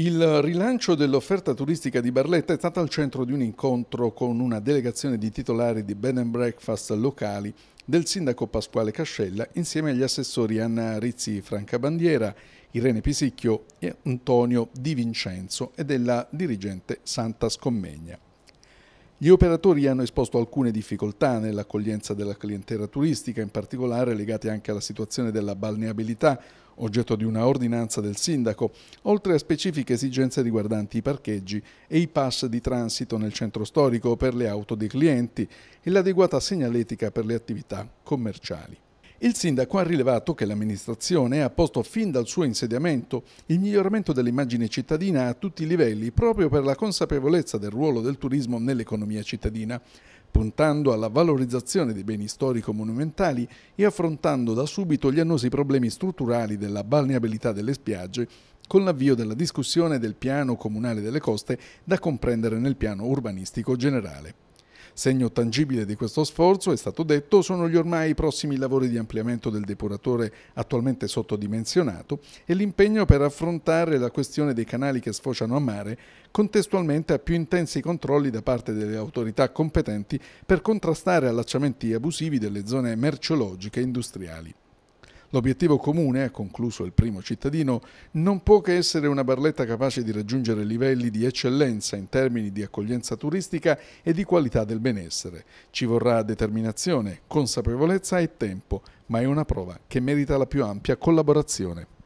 Il rilancio dell'offerta turistica di Barletta è stato al centro di un incontro con una delegazione di titolari di bed and breakfast locali del sindaco Pasquale Cascella insieme agli assessori Anna Rizzi Francabandiera, Irene Pisicchio e Antonio Di Vincenzo e della dirigente Santa Scommegna. Gli operatori hanno esposto alcune difficoltà nell'accoglienza della clientela turistica, in particolare legate anche alla situazione della balneabilità, oggetto di una ordinanza del sindaco, oltre a specifiche esigenze riguardanti i parcheggi e i pass di transito nel centro storico per le auto dei clienti e l'adeguata segnaletica per le attività commerciali. Il sindaco ha rilevato che l'amministrazione ha posto fin dal suo insediamento il miglioramento dell'immagine cittadina a tutti i livelli proprio per la consapevolezza del ruolo del turismo nell'economia cittadina puntando alla valorizzazione dei beni storico-monumentali e affrontando da subito gli annosi problemi strutturali della balneabilità delle spiagge con l'avvio della discussione del piano comunale delle coste da comprendere nel piano urbanistico generale. Segno tangibile di questo sforzo, è stato detto, sono gli ormai prossimi lavori di ampliamento del depuratore attualmente sottodimensionato e l'impegno per affrontare la questione dei canali che sfociano a mare, contestualmente a più intensi controlli da parte delle autorità competenti per contrastare allacciamenti abusivi delle zone merceologiche e industriali. L'obiettivo comune, ha concluso il primo cittadino, non può che essere una Barletta capace di raggiungere livelli di eccellenza in termini di accoglienza turistica e di qualità del benessere. Ci vorrà determinazione, consapevolezza e tempo, ma è una prova che merita la più ampia collaborazione.